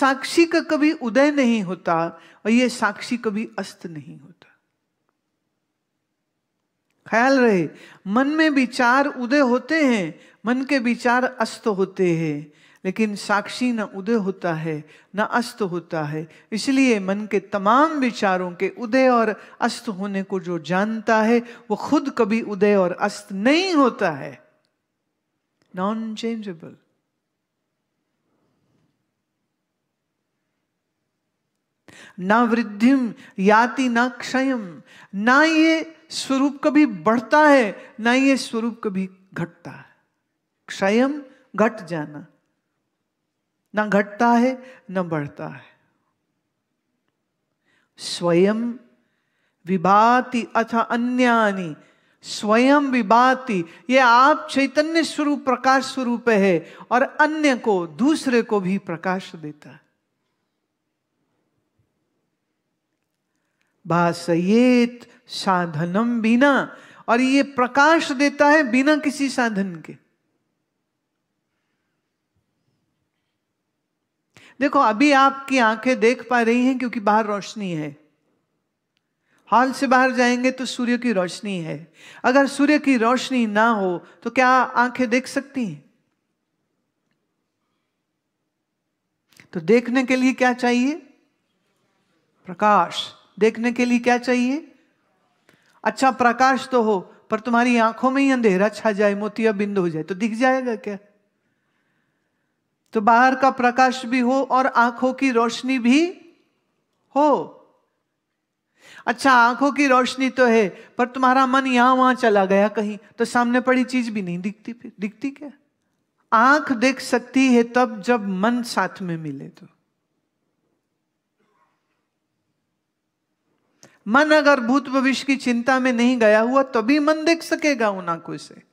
साक्षी का कभी उदय नहीं होता और ये साक्षी कभी अस्त नहीं होता ख्याल रहे मन में विचार उदय होते हैं मन के विचार अस्त होते हैं लेकिन साक्षी न उदय होता है न अस्त होता है इसलिए मन के तमाम विचारों के उदय और अस्त होने को जो जानता है वो खुद कभी उदय और अस्त नहीं होता है नॉन चेंजेबल ना वृद्धिम याति ना क्षयम ना ये स्वरूप कभी बढ़ता है ना ये स्वरूप कभी घटता है क्षयम घट जाना ना घटता है न बढ़ता है स्वयं विभाति अथ अन्यानि स्वयं विभाति ये आप चैतन्य स्वरूप प्रकाश स्वरूप है और अन्य को दूसरे को भी प्रकाश देता है भाषयेत साधनम बिना और ये प्रकाश देता है बिना किसी साधन के देखो अभी आपकी आंखें देख पा रही हैं क्योंकि बाहर रोशनी है हॉल से बाहर जाएंगे तो सूर्य की रोशनी है अगर सूर्य की रोशनी ना हो तो क्या आंखें देख सकती हैं तो देखने के लिए क्या चाहिए प्रकाश देखने के लिए क्या चाहिए अच्छा प्रकाश तो हो पर तुम्हारी आंखों में ही अंधेरा छा जाए मोतिया बिंद हो जाए तो दिख जाएगा क्या तो बाहर का प्रकाश भी हो और आंखों की रोशनी भी हो अच्छा आंखों की रोशनी तो है पर तुम्हारा मन यहां वहां चला गया कहीं तो सामने पड़ी चीज भी नहीं दिखती फिर दिखती क्या आंख देख सकती है तब जब मन साथ में मिले तो मन अगर भूत भविष्य की चिंता में नहीं गया हुआ तभी भी मन देख सकेगा उन आंखों से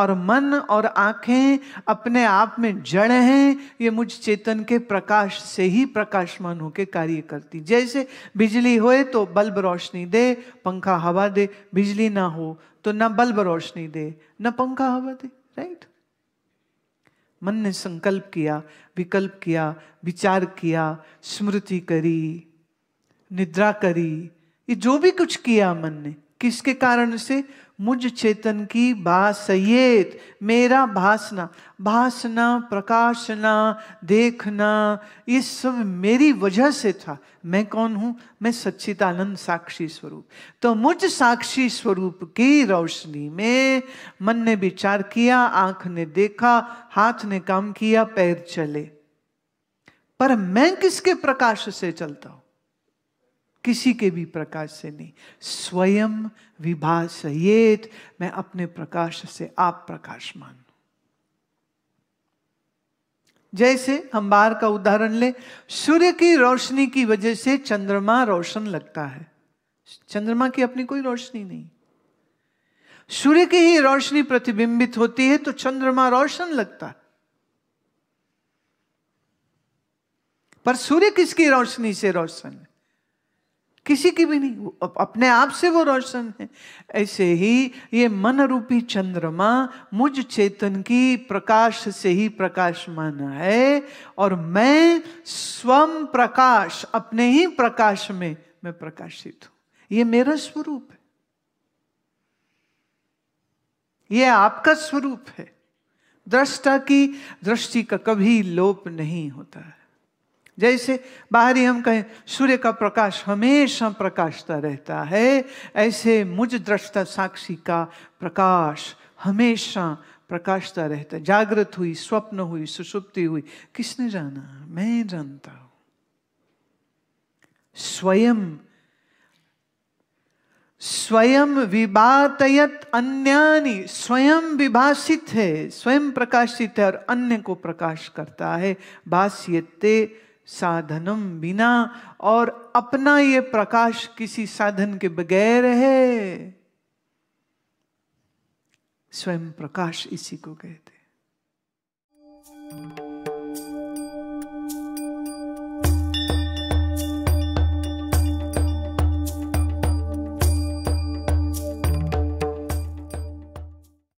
और मन और आंखें अपने आप में जड़ हैं ये मुझ चेतन के प्रकाश से ही प्रकाशमान होकर कार्य करती जैसे बिजली होए तो बल्ब रोशनी दे पंखा हवा दे बिजली ना हो तो ना बल्ब रोशनी दे ना पंखा हवा दे राइट मन ने संकल्प किया विकल्प किया विचार किया स्मृति करी निद्रा करी ये जो भी कुछ किया मन ने किसके कारण से मुझ चेतन की बासयेत मेरा भासना भासना प्रकाशना देखना ये सब मेरी वजह से था मैं कौन हूँ मैं सच्चिदानंद साक्षी स्वरूप तो मुझ साक्षी स्वरूप की रोशनी में मन ने विचार किया आंख ने देखा हाथ ने काम किया पैर चले पर मैं किसके प्रकाश से चलता हूँ किसी के भी प्रकाश से नहीं स्वयं विभाषयेत मैं अपने प्रकाश से आप प्रकाश मान जैसे हम बार का उदाहरण ले सूर्य की रोशनी की वजह से चंद्रमा रोशन लगता है चंद्रमा की अपनी कोई रोशनी नहीं सूर्य की ही रोशनी प्रतिबिंबित होती है तो चंद्रमा रोशन लगता है पर सूर्य किसकी रोशनी से रोशन है किसी की भी नहीं अपने आप से वो रोशन है ऐसे ही ये मन रूपी चंद्रमा मुझ चेतन की प्रकाश से ही प्रकाशमान है और मैं स्वम प्रकाश अपने ही प्रकाश में मैं प्रकाशित हूं ये मेरा स्वरूप है ये आपका स्वरूप है दृष्टा की दृष्टि का कभी लोप नहीं होता है जैसे बाहरी हम कहें सूर्य का प्रकाश हमेशा प्रकाशता रहता है ऐसे मुझ दृष्टा साक्षी का प्रकाश हमेशा प्रकाशता रहता है जागृत हुई स्वप्न हुई सुसुप्ति हुई किसने जाना मैं जानता हूं स्वयं स्वयं विभातयत अन्यानी स्वयं विभाषित है स्वयं प्रकाशित है और अन्य को प्रकाश करता है भाष्यते साधनम बिना और अपना ये प्रकाश किसी साधन के बगैर है स्वयं प्रकाश इसी को कहते हैं